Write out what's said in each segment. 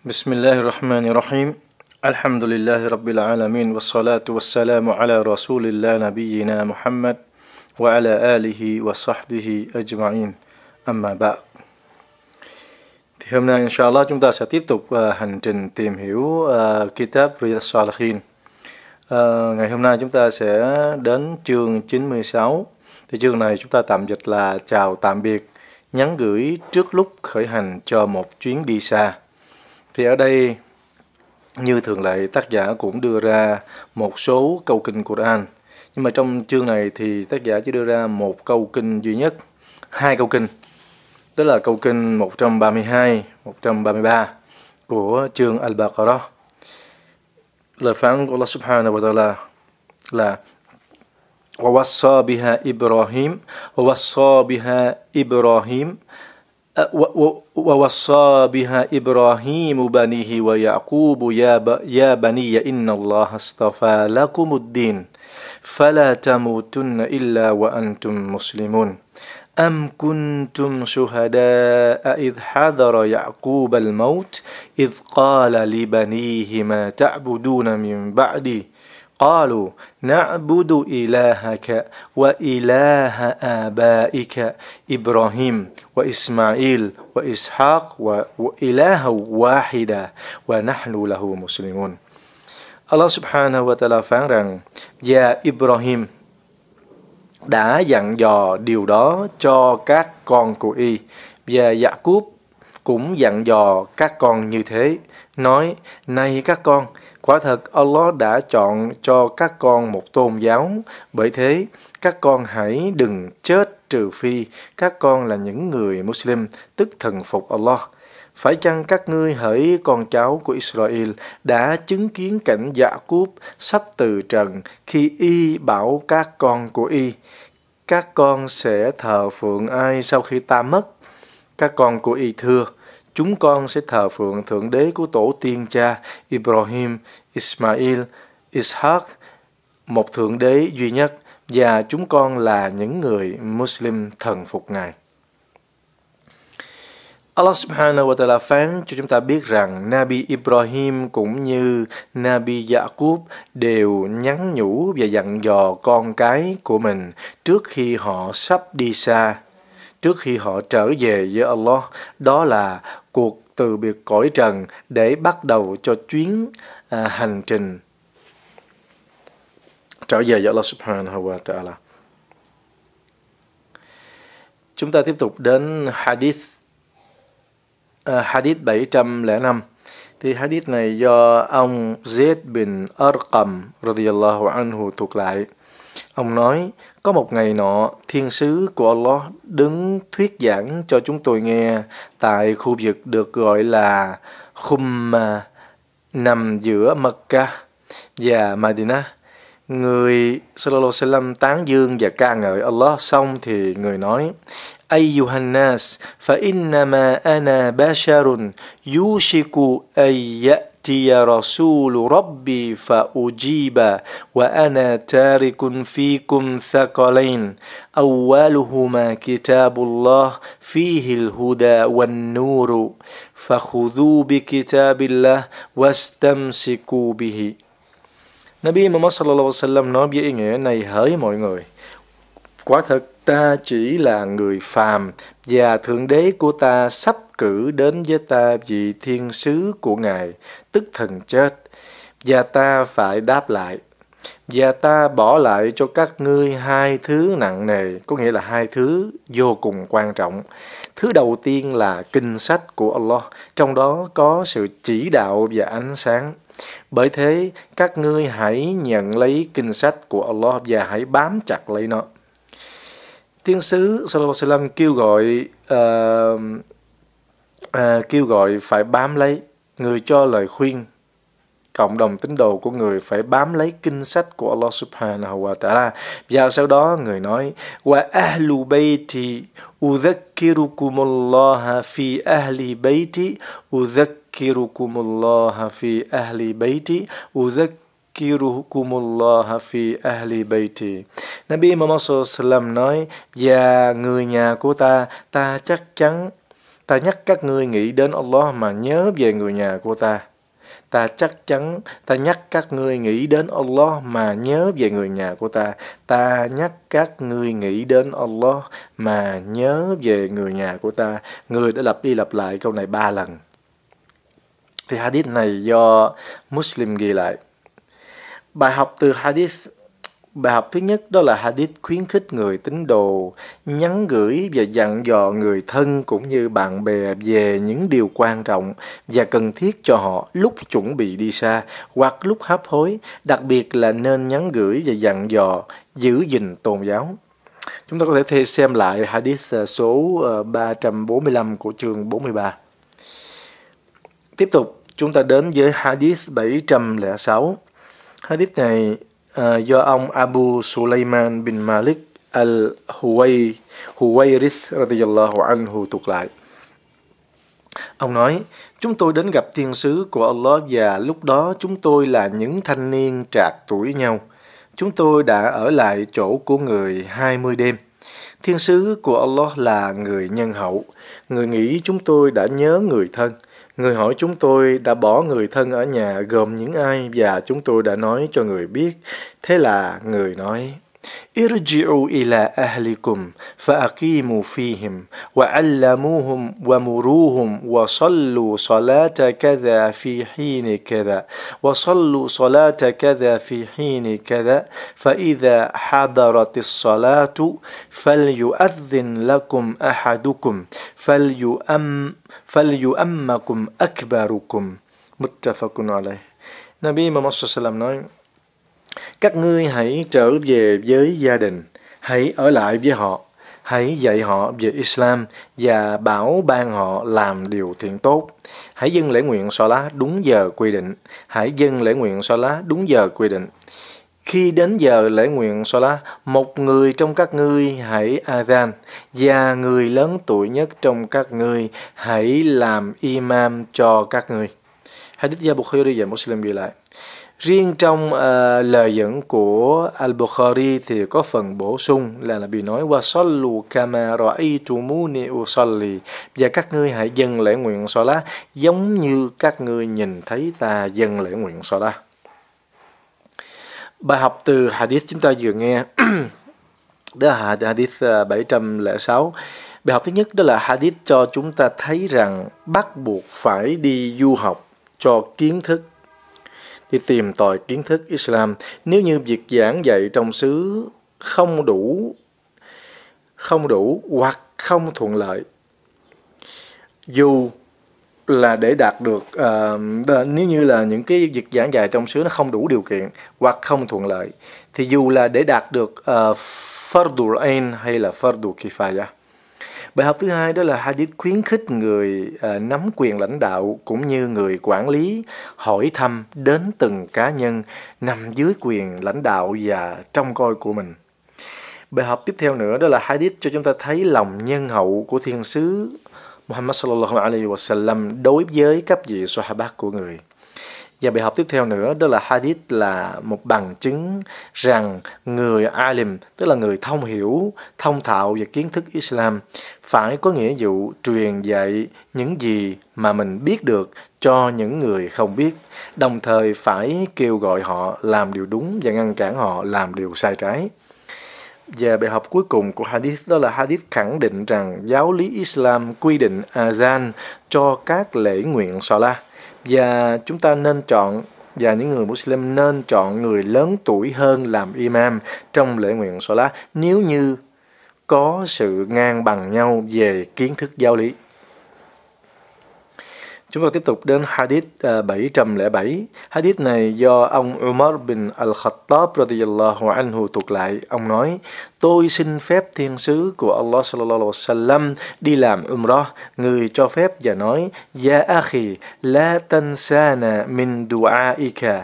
Bismillahirrahmanirrahim. Alhamdulillahi Rabbil alamin. Wassalatu wassalamu ala rasulillah nabiyyina Muhammad wa ala alihi wa sahbihi ajma'in. Amma ba. Thì hôm nay inshallah chúng ta sẽ tiếp tục uh, hành trình tìm hiểu uh, kitab Riyadh Salihin. Uh, ngày hôm nay chúng ta sẽ đến chương 96. Thì chương này chúng ta tạm dịch là chào tạm biệt, nhắn gửi trước lúc khởi hành cho một chuyến đi xa. Thì ở đây như thường lệ tác giả cũng đưa ra một số câu kinh Quran. Nhưng mà trong chương này thì tác giả chỉ đưa ra một câu kinh duy nhất, hai câu kinh. Đó là câu kinh 132, 133 của chương Al-Baqarah. Lời phán của Allah Subhanahu wa Ta'ala là وَوَصَّى بِهَا إِبْرَاهِيمَ وَوَصَّى بِهَا إِبْرَاهِيمَ ووصى بها إبراهيم بنيه ويعقوب يا, يا بني إن الله اصطفى لكم الدين فلا تموتن إلا وأنتم مسلمون أم كنتم شهداء إذ حضر يعقوب الموت إذ قال لبنيه ما تعبدون من بعدي قالوا نعبد إلهك وإله آبائك إبراهيم وإسماعيل وإسحاق وإله واحدة ونحن له مسلمون Allah subhanahu wa ta'ala phán rằng Và Ibrahim đã dặn dò điều đó cho các con của y Và Jacob cũng dặn dò các con như thế, nói, Này các con, quả thật Allah đã chọn cho các con một tôn giáo, bởi thế các con hãy đừng chết trừ phi các con là những người Muslim, tức thần phục Allah. Phải chăng các ngươi hỡi con cháu của Israel đã chứng kiến cảnh dạ cúp sắp từ trần khi y bảo các con của y? Các con sẽ thờ phượng ai sau khi ta mất? Các con của y thưa, chúng con sẽ thờ phượng Thượng Đế của Tổ tiên cha Ibrahim, Ismail, Ishaq, một Thượng Đế duy nhất, và chúng con là những người Muslim thần phục Ngài. Allah subhanahu wa ta'ala phán cho chúng ta biết rằng Nabi Ibrahim cũng như Nabi Yaqub đều nhắn nhủ và dặn dò con cái của mình trước khi họ sắp đi xa trước khi họ trở về với Allah, đó là cuộc từ biệt cõi trần để bắt đầu cho chuyến à, hành trình trở về với Allah subhanahu wa ta'ala. Chúng ta tiếp tục đến hadith à, hadith 705. Thì hadith này do ông Zaid bin Arqam radiyallahu anhu thuộc lại. Ông nói, có một ngày nọ, thiên sứ của Allah đứng thuyết giảng cho chúng tôi nghe tại khu vực được gọi là Khumma, nằm giữa Mecca và Medina. Người Sallallahu Alaihi Wasallam tán dương và ca ngợi Allah xong thì người nói أيها الناس فإنما ana basharun يوشك أن ياتي رسول ربي فاجيب وانا تارك فيكم ثقلين اولهما كتاب الله فيه الهدى والنور فخذوا بكتاب الله واستمسكوا به نبي محمد صلى الله عليه وسلم نبي إنه نيهاي hỡi mọi người Quả thật ta chỉ là người phàm và Thượng Đế của ta sắp cử đến với ta vị thiên sứ của Ngài, tức thần chết, và ta phải đáp lại. Và ta bỏ lại cho các ngươi hai thứ nặng nề, có nghĩa là hai thứ vô cùng quan trọng. Thứ đầu tiên là kinh sách của Allah, trong đó có sự chỉ đạo và ánh sáng. Bởi thế, các ngươi hãy nhận lấy kinh sách của Allah và hãy bám chặt lấy nó tiên sứ Sallallahu kêu gọi uh, uh, kêu gọi phải bám lấy người cho lời khuyên cộng đồng tín đồ của người phải bám lấy kinh sách của Allah Subhanahu wa Ta'ala. Và sau đó người nói: "Wa ahlu bayti Allah fi ahli bayti Allah fi ahli bayti udhakkirukumullah Yuzakiruhukumullaha fi ahli bayti. Nabi Imam Sallam nói, và người nhà của ta, ta chắc chắn, ta nhắc các ngươi nghĩ đến Allah mà nhớ về người nhà của ta. Ta chắc chắn, ta nhắc các ngươi nghĩ đến Allah mà nhớ về người nhà của ta. Ta nhắc các ngươi nghĩ đến Allah mà nhớ về người nhà của ta. Người đã lặp đi lặp lại câu này ba lần. Thì hadith này do Muslim ghi lại. Bài học từ Hadith Bài học thứ nhất đó là Hadith khuyến khích người tín đồ nhắn gửi và dặn dò người thân cũng như bạn bè về những điều quan trọng và cần thiết cho họ lúc chuẩn bị đi xa hoặc lúc hấp hối, đặc biệt là nên nhắn gửi và dặn dò giữ gìn tôn giáo. Chúng ta có thể xem lại Hadith ờ, số 345 ờ, của chương 43. Tiếp tục, chúng ta đến với Hadith 706. Hadith này uh, do ông Abu Sulaiman bin Malik al-Huwayris radhiyallahu anhu thuộc lại. Ông nói, chúng tôi đến gặp thiên sứ của Allah và lúc đó chúng tôi là những thanh niên trạc tuổi nhau. Chúng tôi đã ở lại chỗ của người 20 đêm. Thiên sứ của Allah là người nhân hậu. Người nghĩ chúng tôi đã nhớ người thân. Người hỏi chúng tôi đã bỏ người thân ở nhà gồm những ai và chúng tôi đã nói cho người biết. Thế là người nói, ارجعوا الى اهلكم فاقيموا فيهم وعلموهم ومروهم وصلوا صلاه كذا في حين كذا وصلوا صلاه كذا في حين كذا فاذا حضرت الصلاه فليؤذن لكم احدكم فليؤم فليؤمكم اكبركم متفق عليه نبي محمد صلى الله عليه وسلم نعم. Các ngươi hãy trở về với gia đình, hãy ở lại với họ, hãy dạy họ về Islam và bảo ban họ làm điều thiện tốt. Hãy dâng lễ nguyện so lá đúng giờ quy định, hãy dâng lễ nguyện so lá đúng giờ quy định. Khi đến giờ lễ nguyện Salah, một người trong các ngươi hãy Adhan, và người lớn tuổi nhất trong các ngươi hãy làm imam cho các ngươi. Hadith Gia Bukhari và Muslim ghi lại. Riêng trong uh, lời dẫn của Al-Bukhari thì có phần bổ sung là là bị nói qua sallu kama ra'aytumuni usalli và các ngươi hãy dâng lễ nguyện salat giống như các ngươi nhìn thấy ta dâng lễ nguyện salat. Bài học từ hadith chúng ta vừa nghe đó là hadith 706. Ờ, Bài học thứ nhất đó là hadith cho chúng ta thấy rằng bắt buộc phải đi du học cho kiến thức đi tìm tòi kiến thức Islam. Nếu như việc giảng dạy trong xứ không đủ không đủ hoặc không thuận lợi dù là để đạt được uh, nếu như là những cái việc giảng dạy trong xứ nó không đủ điều kiện hoặc không thuận lợi thì dù là để đạt được uh, fardul ain hay là fardul kifaya Bài học thứ hai đó là hadith khuyến khích người à, nắm quyền lãnh đạo cũng như người quản lý hỏi thăm đến từng cá nhân nằm dưới quyền lãnh đạo và trong coi của mình. Bài học tiếp theo nữa đó là hadith cho chúng ta thấy lòng nhân hậu của thiên sứ Muhammad sallallahu alaihi wasallam đối với các vị sahaba của người. Và bài học tiếp theo nữa đó là hadith là một bằng chứng rằng người alim, tức là người thông hiểu, thông thạo về kiến thức Islam, phải có nghĩa vụ truyền dạy những gì mà mình biết được cho những người không biết, đồng thời phải kêu gọi họ làm điều đúng và ngăn cản họ làm điều sai trái. Và bài học cuối cùng của Hadith đó là Hadith khẳng định rằng giáo lý Islam quy định Azan cho các lễ nguyện salat và chúng ta nên chọn và những người Muslim nên chọn người lớn tuổi hơn làm imam trong lễ nguyện Salat nếu như có sự ngang bằng nhau về kiến thức giáo lý. Chúng ta tiếp tục đến hadith 707. À, hadith này do ông Umar bin Al-Khattab radiyallahu anhu thuộc lại. Ông nói, tôi xin phép thiên sứ của Allah sallallahu alaihi wasallam đi làm umrah. Người cho phép và nói, Ya akhi, la tansana min du'aika.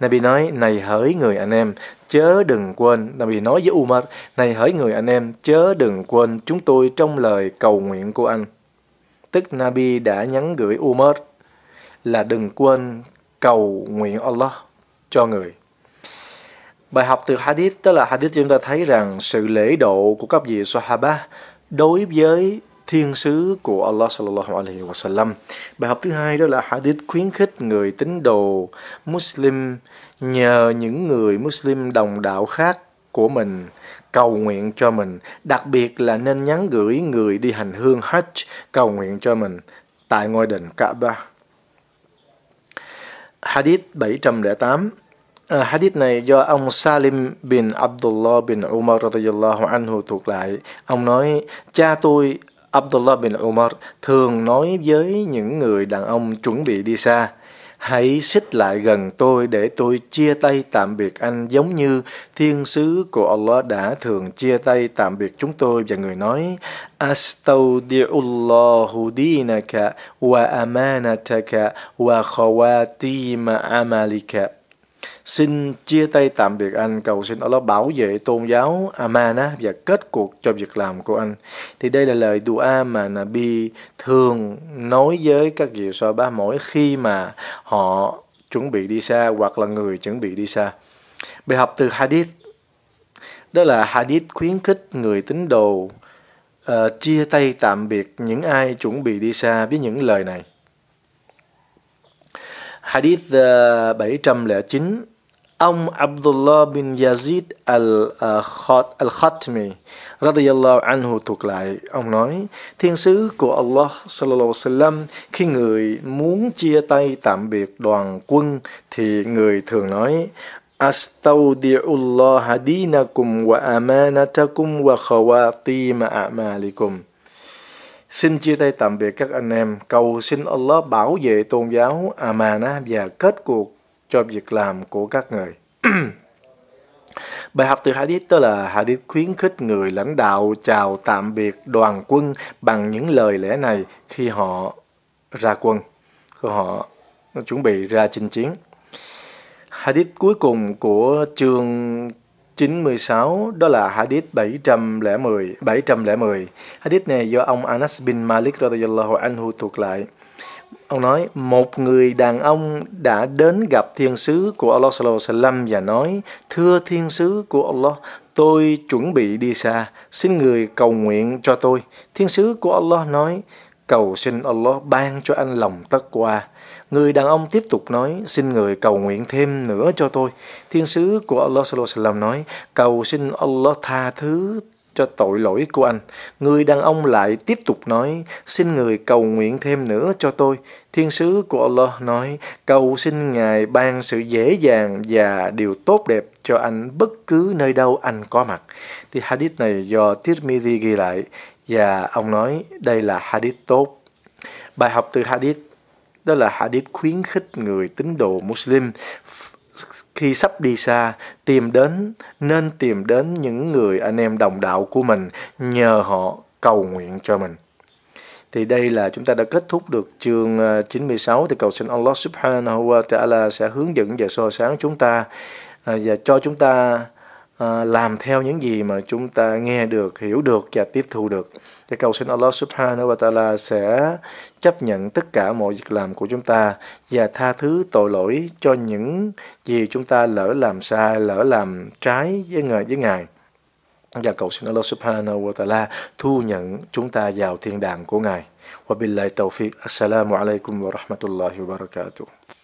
Nabi nói, này hỡi người anh em, chớ đừng quên. Nabi nói với Umar, này hỡi người anh em, chớ đừng quên chúng tôi trong lời cầu nguyện của anh tức Nabi đã nhắn gửi Umar là đừng quên cầu nguyện Allah cho người. Bài học từ hadith đó là hadith chúng ta thấy rằng sự lễ độ của các vị Sahaba đối với thiên sứ của Allah sallallahu alaihi wasallam. Bài học thứ hai đó là hadith khuyến khích người tín đồ Muslim nhờ những người Muslim đồng đạo khác của mình, cầu nguyện cho mình, đặc biệt là nên nhắn gửi người đi hành hương Hajj cầu nguyện cho mình tại ngôi đền Kaaba. Hadith 708 à, Hadith này do ông Salim bin Abdullah bin Umar radiyallahu anhu thuộc lại. Ông nói, cha tôi Abdullah bin Umar thường nói với những người đàn ông chuẩn bị đi xa. Hãy xích lại gần tôi để tôi chia tay tạm biệt anh giống như thiên sứ của Allah đã thường chia tay tạm biệt chúng tôi và người nói Astaudiullahu dinaka wa amanataka wa khawatima amalika Xin chia tay tạm biệt anh, cầu xin Allah bảo vệ tôn giáo Amana và kết cuộc cho việc làm của anh. Thì đây là lời dua mà Nabi thường nói với các vị so ba mỗi khi mà họ chuẩn bị đi xa hoặc là người chuẩn bị đi xa. Bài học từ Hadith đó là Hadith khuyến khích người tín đồ uh, chia tay tạm biệt những ai chuẩn bị đi xa với những lời này. Hadith 709 uh, Ông Abdullah bin Yazid al-Khatmi uh, radiyallahu anhu thuộc lại, ông nói, thiên sứ của Allah sallallahu alaihi wasallam khi người muốn chia tay tạm biệt đoàn quân thì người thường nói Astaudi'ullaha dinakum wa amanatakum wa khawatima a'malikum. Xin chia tay tạm biệt các anh em, cầu xin Allah bảo vệ tôn giáo Amana và kết cuộc cho việc làm của các người. Bài học từ Hadith đó là Hadith khuyến khích người lãnh đạo chào tạm biệt đoàn quân bằng những lời lẽ này khi họ ra quân, khi họ chuẩn bị ra chinh chiến. Hadith cuối cùng của chương 96 đó là hadith 710 710. Hadith này do ông Anas bin Malik radhiyallahu anhu thuộc lại. Ông nói một người đàn ông đã đến gặp thiên sứ của Allah sallallahu alaihi wasallam và nói: "Thưa thiên sứ của Allah, tôi chuẩn bị đi xa, xin người cầu nguyện cho tôi." Thiên sứ của Allah nói: Cầu xin Allah ban cho anh lòng tất qua. Người đàn ông tiếp tục nói, xin người cầu nguyện thêm nữa cho tôi. Thiên sứ của Allah sallallahu nói, cầu xin Allah tha thứ cho tội lỗi của anh. Người đàn ông lại tiếp tục nói, xin người cầu nguyện thêm nữa cho tôi. Thiên sứ của Allah nói, cầu xin Ngài ban sự dễ dàng và điều tốt đẹp cho anh bất cứ nơi đâu anh có mặt. Thì hadith này do Tirmidhi ghi lại, và dạ, ông nói đây là hadith tốt. Bài học từ hadith đó là hadith khuyến khích người tín đồ Muslim khi sắp đi xa tìm đến nên tìm đến những người anh em đồng đạo của mình nhờ họ cầu nguyện cho mình. Thì đây là chúng ta đã kết thúc được chương 96 ờ, thì cầu xin Allah Subhanahu wa Ta'ala sẽ hướng dẫn và soi sáng chúng ta ờ, và cho chúng ta Ờ, làm theo những gì mà chúng ta nghe được, hiểu được và tiếp thu được. Thì cầu xin Allah Subhanahu wa Taala sẽ chấp nhận tất cả mọi việc làm của chúng ta và tha thứ tội lỗi cho những gì chúng ta lỡ làm sai, lỡ làm trái với người với ngài và cầu xin Allah Subhanahu wa Taala thu nhận chúng ta vào thiên đàng của ngài. Wa billahi tawfiq. Assalamu alaikum wa rahmatullahi wa barakatuh.